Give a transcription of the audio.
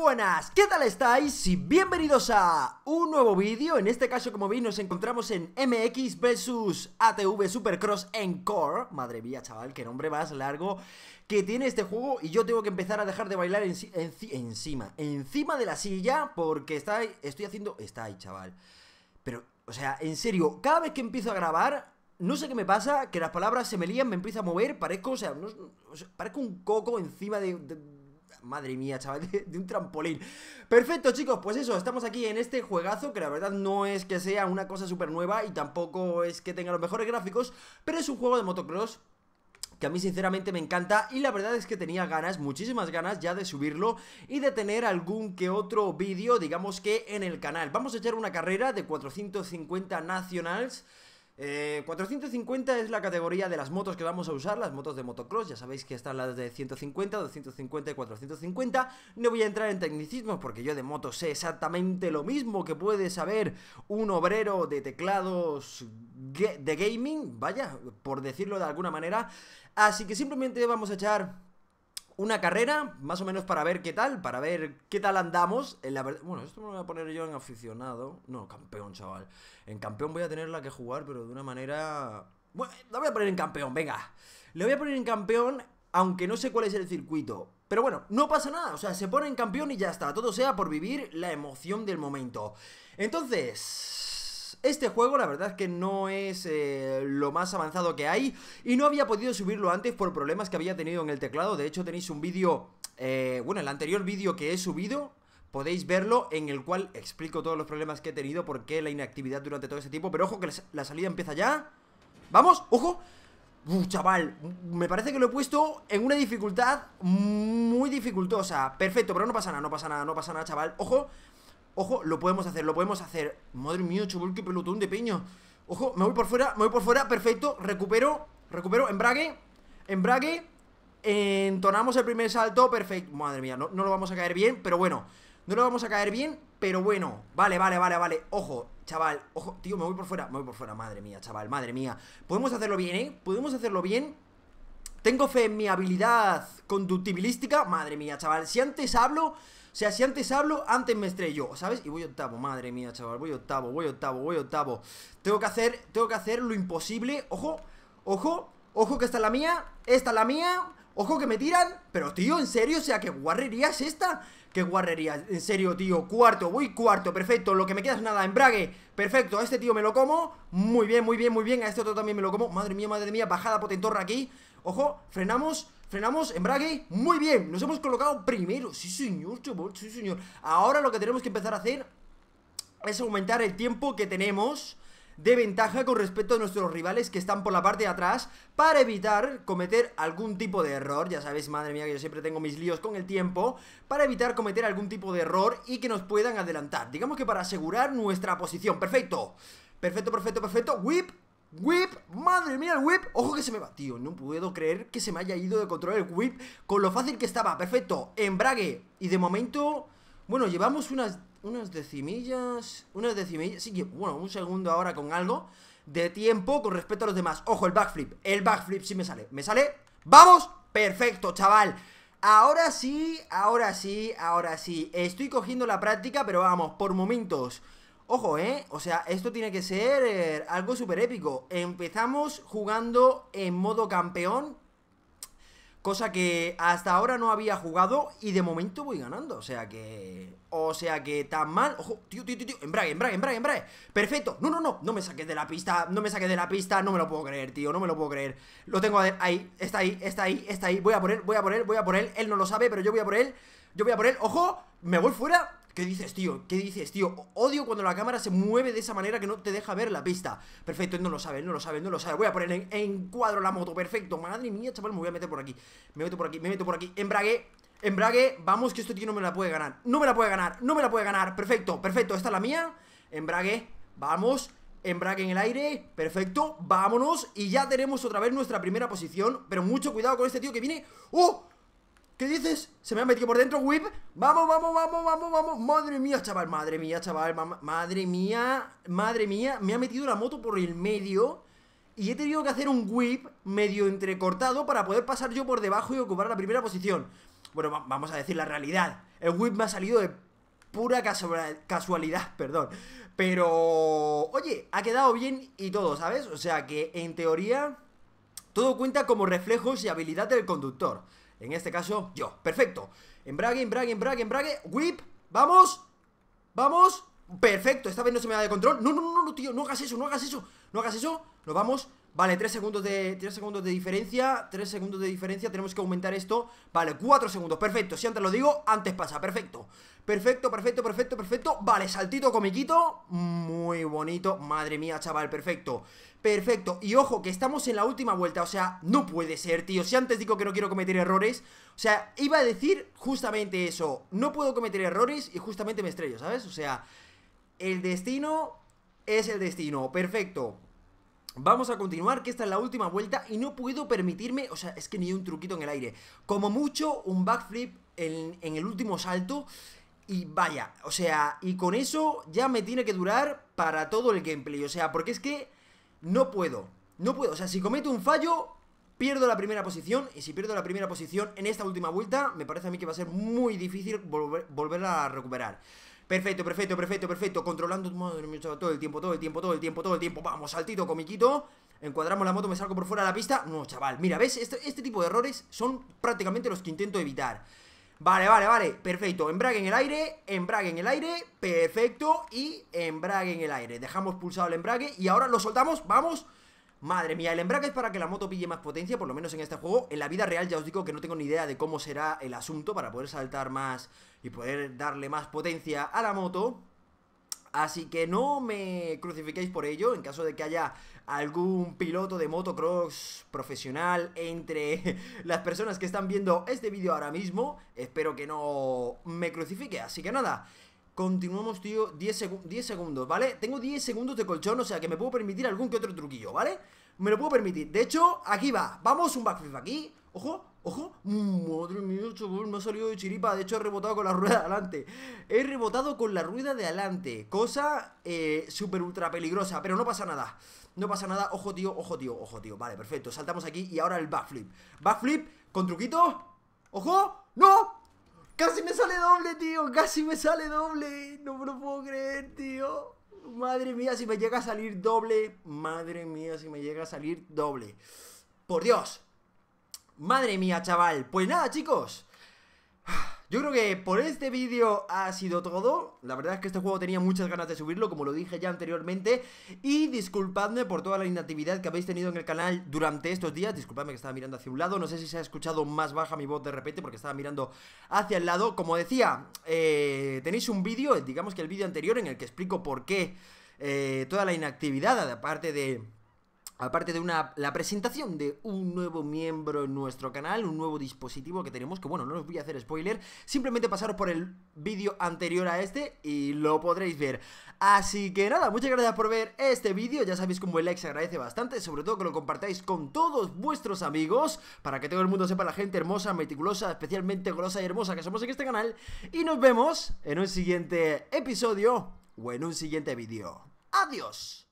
buenas, ¿qué tal estáis? Y bienvenidos a un nuevo vídeo, en este caso como veis nos encontramos en MX vs ATV Supercross Encore Madre mía chaval, qué nombre más largo que tiene este juego y yo tengo que empezar a dejar de bailar encima, encima de la silla porque está, estoy haciendo... está ahí chaval Pero, o sea, en serio, cada vez que empiezo a grabar no sé qué me pasa, que las palabras se me lían, me empiezo a mover, parezco, o sea, parezco un coco encima de Madre mía, chaval, de, un trampolín Perfecto, chicos, pues eso, estamos aquí en este juegazo Que la verdad no es que sea una cosa súper nueva Y tampoco es que tenga los mejores gráficos Pero es un juego de motocross que a mí sinceramente me encanta y la verdad es que tenía ganas, muchísimas ganas ya de subirlo y de tener algún que otro vídeo, digamos que en el canal. Vamos a echar una carrera de 450 nationals 450 eh, es la categoría de las motos que vamos a usar, las motos de motocross, ya sabéis que están las de 150, 250 y 450. No voy a entrar en tecnicismos porque yo de motos sé exactamente lo mismo que puede saber un obrero de teclados de gaming, vaya, por decirlo de alguna manera. Así que simplemente vamos a echar una carrera, más o menos para ver qué tal, para ver qué tal andamos. En eh, Bueno, esto me lo voy a poner yo en aficionado. No, campeón, chaval. En campeón voy a tenerla que jugar, pero de una manera... Bueno, la voy a poner en campeón, venga. Le voy a poner en campeón, aunque no sé cuál es el circuito. Pero bueno, no pasa nada, o sea, se pone en campeón y ya está. Todo sea por vivir la emoción del momento. Entonces... Este juego la verdad es que no es eh, lo más avanzado que hay y no había podido subirlo antes por problemas que había tenido en el teclado. De hecho tenéis un vídeo, eh, bueno, el anterior vídeo que he subido, podéis verlo en el cual explico todos los problemas que he tenido, por qué la inactividad durante todo ese tiempo. Pero ojo que la salida empieza ya. ¡Vamos! ¡Ojo! Uh, chaval, me parece que lo he puesto en una dificultad muy dificultosa Perfecto, pero no pasa nada, no pasa nada, no pasa nada, chaval Ojo, Ojo, lo podemos hacer, lo podemos hacer Madre mía, chaval, qué pelotón de peño. Ojo, me voy por fuera, me voy por fuera, perfecto Recupero, recupero, embrague Embrague Entonamos el primer salto, perfecto Madre mía, no, no lo vamos a caer bien, pero bueno No lo vamos a caer bien, pero bueno Vale, vale, vale, vale, ojo, chaval Ojo, tío, me voy por fuera, me voy por fuera, madre mía, chaval Madre mía, podemos hacerlo bien, eh Podemos hacerlo bien tengo fe en mi habilidad conductibilística. Madre mía, chaval. Si antes hablo o sea, si antes hablo, antes me estrello, ¿sabes? Y voy octavo, madre mía, chaval, voy octavo, voy octavo, voy octavo. Tengo que hacer, tengo que hacer lo imposible. Ojo, ojo, ojo que esta es la mía, esta es la mía. Ojo que me tiran, pero tío, en serio, o sea, ¿qué guarrería es esta? ¿Qué guarrería? En serio, tío, cuarto, voy cuarto, perfecto, lo que me queda es nada, embrague Perfecto, a este tío me lo como, muy bien, muy bien, muy bien, a este otro también me lo como Madre mía, madre mía, bajada potentorra aquí Ojo, frenamos, frenamos, embrague, muy bien Nos hemos colocado primero, sí señor, chaval, sí señor Ahora lo que tenemos que empezar a hacer es aumentar el tiempo que tenemos de ventaja con respecto a nuestros rivales que están por la parte de atrás para evitar cometer algún tipo de error. Ya sabéis, madre mía, que yo siempre tengo mis líos con el tiempo, para evitar cometer algún tipo de error y que nos puedan adelantar. Digamos que para asegurar nuestra posición. Perfecto. Perfecto, perfecto, perfecto. Whip. Whip, madre mía el whip Ojo que se me va, tío, no puedo creer que se me haya ido de control el whip Con lo fácil que estaba, perfecto Embrague, y de momento Bueno, llevamos unas unas decimillas, unas decimillas, sí que, bueno, un segundo ahora con algo de tiempo con respecto a los demás. Ojo, el backflip, el backflip sí me sale, me sale, ¡vamos! Perfecto, chaval. Ahora sí, ahora sí, ahora sí. Estoy cogiendo la práctica, pero vamos, por momentos. Ojo, ¿eh? O sea, esto tiene que ser eh, algo súper épico. Empezamos jugando en modo campeón Cosa que hasta ahora no había jugado y de momento voy ganando. O sea que. O sea que tan mal. Ojo, tío, tío, tío, tío. Embrague, embrague, embrague, embrague. Perfecto. No, no, no. No me saques de la pista. No me saques de la pista. No me lo puedo creer, tío. No me lo puedo creer. Lo tengo ahí. Está ahí, está ahí, está ahí. Voy a por él, voy a por él, voy a por él. Él no lo sabe, pero yo voy a por él. Yo voy a por él. Ojo, me voy fuera. ¿Qué dices, tío? ¿Qué dices, tío? Odio cuando la cámara se mueve de esa manera que no te deja ver la pista. Perfecto, no lo sabe, no lo sabe, no lo sabe. Voy a poner en, cuadro la moto, perfecto. Madre mía, chaval, me voy a meter por aquí. Me meto por aquí, me meto por aquí. Embrague, embrague, vamos que este tío no me la puede ganar. No me la puede ganar, no me la puede ganar. Perfecto, perfecto, esta es la mía. Embrague, vamos. Embrague en el aire, perfecto, vámonos Y ya tenemos otra vez nuestra primera posición Pero mucho cuidado con este tío que viene ¡Oh! ¿Qué dices? Se me ha metido por dentro, whip Vamos, vamos, vamos, vamos, vamos Madre mía, chaval, madre mía, chaval Madre mía, madre mía Me ha metido la moto por el medio Y he tenido que hacer un whip medio entrecortado Para poder pasar yo por debajo y ocupar la primera posición Bueno, vamos a decir la realidad El whip me ha salido de pura casualidad, perdón Pero, oye, ha quedado bien y todo, ¿sabes? O sea que, en teoría, todo cuenta como reflejos y habilidad del conductor en este caso, yo. Perfecto. Embrague, embrague, embrague, embrague. Whip. Vamos. Vamos. Perfecto. Esta vez no se me da de control. No, no, no, no, tío. No hagas eso, no hagas eso. No hagas eso. Nos vamos. Vale, 3 segundos de 3 segundos de diferencia 3 segundos de diferencia, tenemos que aumentar esto Vale, 4 segundos, perfecto, si antes lo digo Antes pasa, perfecto Perfecto, perfecto, perfecto, perfecto Vale, saltito comiquito, muy bonito Madre mía, chaval, perfecto Perfecto, y ojo que estamos en la última vuelta O sea, no puede ser, tío Si antes digo que no quiero cometer errores O sea, iba a decir justamente eso No puedo cometer errores y justamente me estrello, ¿sabes? O sea, el destino es el destino Perfecto Vamos a continuar, que esta es la última vuelta y no puedo permitirme, o sea, es que ni un truquito en el aire. Como mucho, un backflip en, el último salto y vaya, o sea, y con eso ya me tiene que durar para todo el gameplay, o sea, porque es que no puedo, no puedo, o sea, si cometo un fallo, pierdo la primera posición y si pierdo la primera posición en esta última vuelta, me parece a mí que va a ser muy difícil volverla a recuperar. Perfecto, perfecto, perfecto, perfecto. Controlando, todo el tiempo, todo el tiempo, todo el tiempo, todo el tiempo. Vamos, saltito, comiquito. Encuadramos la moto, me salgo por fuera de la pista. No, chaval, mira, ¿ves? Este, este tipo de errores son prácticamente los que intento evitar. Vale, vale, vale, perfecto, embrague en el aire, embrague en el aire, perfecto, y embrague en el aire Dejamos pulsado el embrague y ahora lo soltamos, vamos, Madre mía, el embrague es para que la moto pille más potencia, por lo menos en este juego. En la vida real ya os digo que no tengo ni idea de cómo será el asunto para poder saltar más y poder darle más potencia a la moto. Así que no me crucifiquéis por ello, en caso de que haya algún piloto de motocross profesional entre las personas que están viendo este vídeo ahora mismo, espero que no me crucifique, así que nada, Continuamos, tío, 10, segundos, ¿vale? Tengo 10 segundos de colchón, o sea que me puedo permitir algún que otro truquillo, ¿vale? Me lo puedo permitir, de hecho, aquí va Vamos, un backflip aquí, ojo, ojo Madre mía, chaval, me ha salido de chiripa De hecho, he rebotado con la rueda de adelante He rebotado con la rueda de adelante Cosa eh, súper ultra peligrosa Pero no pasa nada, no pasa nada Ojo, tío, ojo, tío, ojo, tío, vale, perfecto Saltamos aquí y ahora el backflip Backflip, con truquito Ojo, no, Casi me sale doble, tío. Casi me sale doble. No me lo puedo creer, tío. Madre mía, si me llega a salir doble. Madre mía, si me llega a salir doble. Por Dios. Madre mía, chaval. Pues nada, chicos. Yo creo que por este vídeo ha sido todo. La verdad es que este juego tenía muchas ganas de subirlo, como lo dije ya anteriormente. Y disculpadme por toda la inactividad que habéis tenido en el canal durante estos días. Disculpadme que estaba mirando hacia un lado. No sé si se ha escuchado más baja mi voz de repente porque estaba mirando hacia el lado. Como decía, eh, tenéis un vídeo, digamos que el vídeo anterior, en el que explico por qué eh, toda la inactividad, aparte de aparte de una, la presentación de un nuevo miembro en nuestro canal, un nuevo dispositivo que tenemos, que bueno, no os voy a hacer spoiler, simplemente pasaros por el vídeo anterior a este y lo podréis ver. Así que nada, muchas gracias por ver este vídeo, ya sabéis como el like se agradece bastante, sobre todo que lo compartáis con todos vuestros amigos, para que todo el mundo sepa la gente hermosa, meticulosa, especialmente golosa y hermosa que somos en este canal, y nos vemos en un siguiente episodio o en un siguiente vídeo. ¡Adiós!